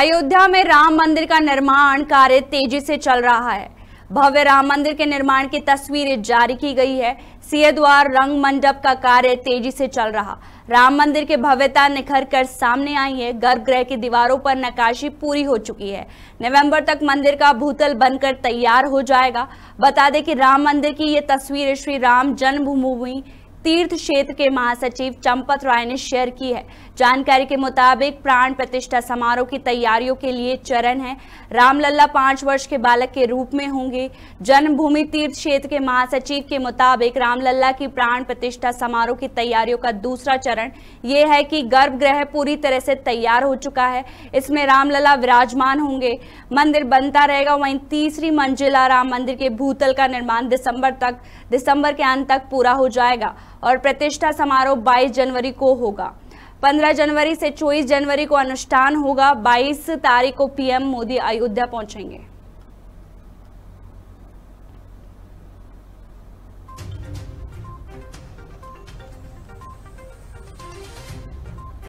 अयोध्या में राम मंदिर का निर्माण कार्य तेजी से चल रहा है भव्य राम मंदिर के निर्माण की तस्वीरें जारी की गई है सीए द्वार रंग मंडप का कार्य तेजी से चल रहा राम मंदिर के भव्यता निखर कर सामने आई है गर्भगृह की दीवारों पर नकाशी पूरी हो चुकी है नवंबर तक मंदिर का भूतल बनकर तैयार हो जाएगा बता दें कि राम मंदिर की ये तस्वीरें श्री राम जन्मभूमि तीर्थ क्षेत्र के महासचिव चंपत राय ने शेयर की है जानकारी के मुताबिक प्राण प्रतिष्ठा समारोह की तैयारियों के लिए चरण है रामलला पांच वर्ष के बालक के रूप में होंगे जन्मभूमि तीर्थ क्षेत्र के महासचिव के मुताबिक रामलला की प्राण प्रतिष्ठा समारोह की तैयारियों का दूसरा चरण ये है कि गर्भगृह पूरी तरह से तैयार हो चुका है इसमें रामलला विराजमान होंगे मंदिर बनता रहेगा वहीं तीसरी मंजिला राम मंदिर के भूतल का निर्माण दिसंबर तक दिसंबर के अंत तक पूरा हो जाएगा और प्रतिष्ठा समारोह 22 जनवरी को होगा 15 जनवरी से 24 जनवरी को अनुष्ठान होगा 22 तारीख को पीएम मोदी अयोध्या पहुंचेंगे